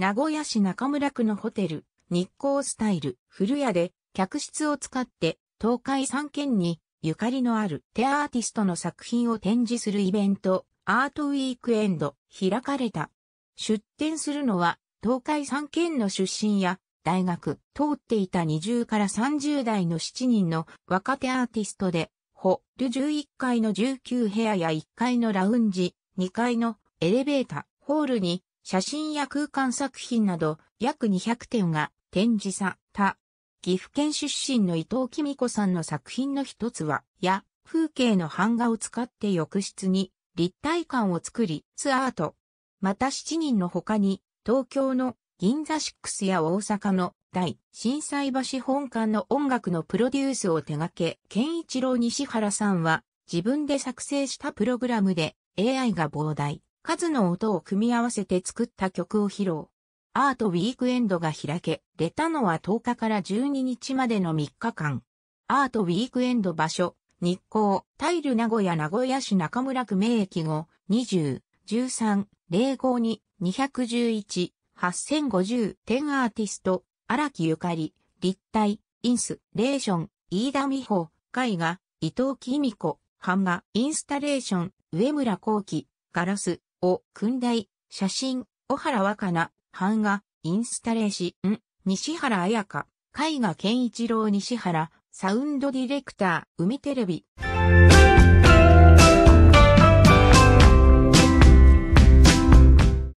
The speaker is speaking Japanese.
名古屋市中村区のホテル、日光スタイル、古屋で、客室を使って、東海3県に、ゆかりのある手アーティストの作品を展示するイベント、アートウィークエンド、開かれた。出展するのは、東海3県の出身や、大学、通っていた20から30代の7人の若手アーティストで、ホル11階の19部屋や1階のラウンジ、2階のエレベーター、ホールに写真や空間作品など約200点が展示された。岐阜県出身の伊藤紀美子さんの作品の一つは、や、風景の版画を使って浴室に立体感を作り、ツアート。また7人の他に、東京の銀座6や大阪の大震災橋本館の音楽のプロデュースを手掛け、健一郎西原さんは自分で作成したプログラムで AI が膨大。数の音を組み合わせて作った曲を披露。アートウィークエンドが開け、出たのは10日から12日までの3日間。アートウィークエンド場所、日光、タイル名古屋名古屋市中村区名駅後、20、13、052、211、8050、点アーティスト、荒木ゆかり、立体、インス、レーション、飯田美穂、絵画、伊藤紀美子、版画、インスタレーション、上村幸喜、ガラス、を、訓題、写真、小原若菜、版画、インスタレーション、西原彩香、絵画健一郎西原、サウンドディレクター、海テレビ。